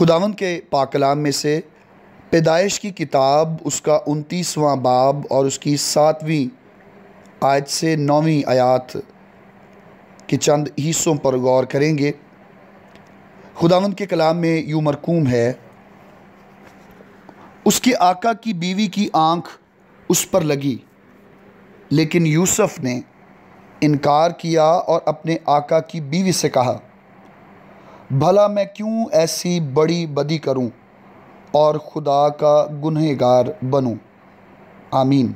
खुदावन के पाकलाम में से पैदाइश की किताब उसका उनतीसवां बाब और उसकी सातवीं आयत से नौवीं आयात के चंद हिस्सों पर गौर करेंगे खुदावन के कलाम में यूँ मरकूम है उसके आका की बीवी की आंख उस पर लगी लेकिन यूसुफ ने इनकार किया और अपने आका की बीवी से कहा भला मैं क्यों ऐसी बड़ी बदी करूं और खुदा का गुनहगार बनूं आमीन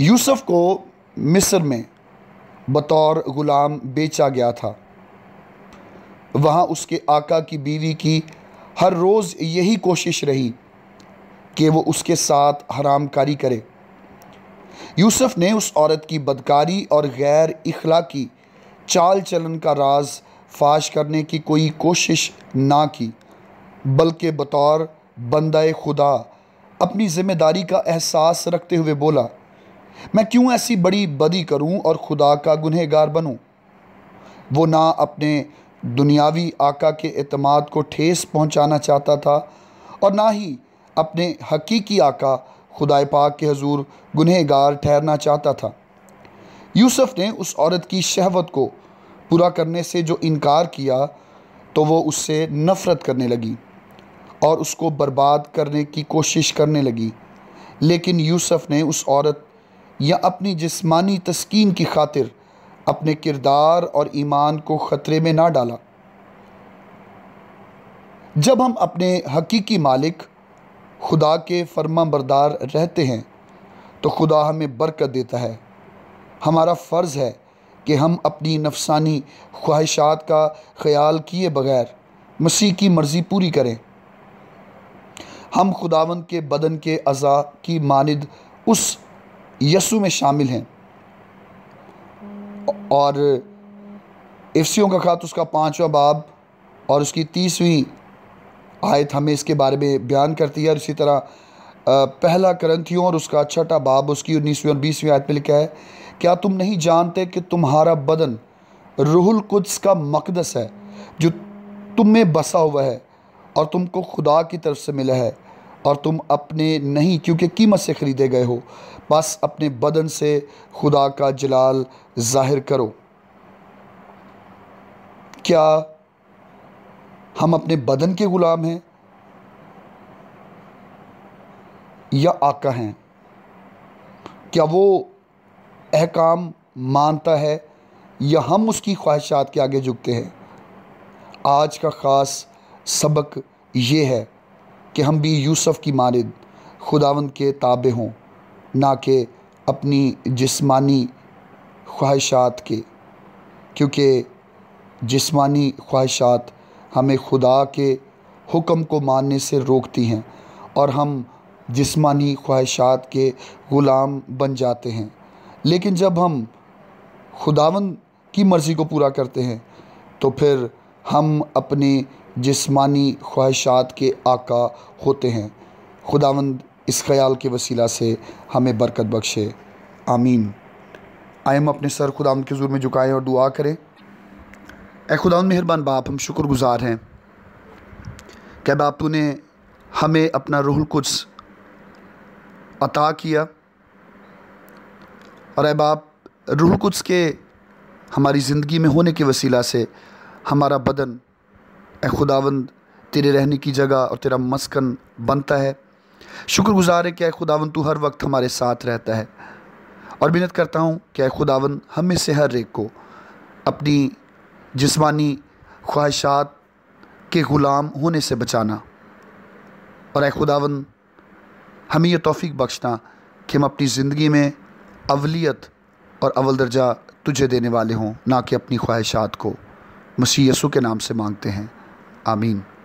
यूसुफ को मिस्र में बतौर ग़ुलाम बेचा गया था वहाँ उसके आका की बीवी की हर रोज़ यही कोशिश रही कि वो उसके साथ हरामकारी करे यूसुफ ने उस औरत की बदकारी और गैर की चाल चलन का राज फाश करने की कोई कोशिश ना की बल्कि बतौर बंदा खुदा अपनी ज़िम्मेदारी का एहसास रखते हुए बोला मैं क्यों ऐसी बड़ी बदी करूं और खुदा का गुनहगार बनूं? वो ना अपने दुनियावी आका के अतमाद को ठेस पहुंचाना चाहता था और ना ही अपने हकीकी आका खुदा पाक के हजूर गुनहगार ठहरना चाहता था यूसुफ ने उस औरत की शहवत को पूरा करने से जो इनकार किया तो वो उससे नफ़रत करने लगी और उसको बर्बाद करने की कोशिश करने लगी लेकिन यूसुफ ने उस औरत या अपनी जिस्मानी तस्कीन की खातिर अपने किरदार और ईमान को ख़तरे में ना डाला जब हम अपने हकीकी मालिक खुदा के फर्मा बरदार रहते हैं तो खुदा हमें बरकत देता है हमारा फ़र्ज़ है कि हम अपनी नफसानी ख्वाहिशात का ख्याल किए बगैर मसीह की मर्ज़ी पूरी करें हम खुदावन के बदन के अज़ा की मानद उस यसु में शामिल हैं और एफसीओं का खात उसका पाँचवा बाब और उसकी तीसवीं आयत हमें इसके बारे में बयान करती है और इसी तरह पहला करंथियों और उसका छठा बाब उसकी उन्नीसवीं और बीसवीं आयत में लिखा है क्या तुम नहीं जानते कि तुम्हारा बदन रुहुल कुद्स का मकदस है जो तुम में बसा हुआ है और तुमको खुदा की तरफ से मिला है और तुम अपने नहीं क्योंकि कीमत से ख़रीदे गए हो बस अपने बदन से खुदा का जलाल जाहिर करो क्या हम अपने बदन के ग़ुलाम हैं या आका हैं क्या वो अहकाम मानता है या हम उसकी ख्वाहिशात के आगे झुकते हैं आज का ख़ास सबक ये है कि हम भी यूसुफ़ की मानद खुदावंद के ताबे हों ना कि अपनी जिस्मानी ख्वाहिशात के क्योंकि जिस्मानी ख्वाहिशात हमें खुदा के हुक्म को मानने से रोकती हैं और हम जिस्मानी ख्वाहिशात के ग़ुलाम बन जाते हैं लेकिन जब हम खुदावन की मर्ज़ी को पूरा करते हैं तो फिर हम अपने जिस्मानी ख्वाहिशात के आका होते हैं खुदावंद इस ख्याल के वसीला से हमें बरकत बख्शे आमीन आयम अपने सर खुदावंद के ज़ूर में झुकाएं और दुआ करें ए खुदावंद मेहरबान बाप हम शुक्रगुजार हैं क्या बाप तूने हमें अपना रूहुल कुछ अता किया और अहबाब रूह कुछ के हमारी ज़िंदगी में होने के वसीला से हमारा बदन ए खुदावंद तेरे रहने की जगह और तेरा मस्कन बनता है शुक्रगुजार है क्या खुदावन तू हर वक्त हमारे साथ रहता है और मिन्नत करता हूँ क्या खुदावन हम में से हर एक को अपनी जिस्मानी ख्वाहिशात के ग़ुलाम होने से बचाना और ए खुदावन हमें यह तोफ़ी बख्शना कि हम अपनी ज़िंदगी में अवलियत और अवल दर्जा तुझे देने वाले हों ना कि अपनी ख्वाहिशात को मसीह यसु के नाम से मांगते हैं आमीन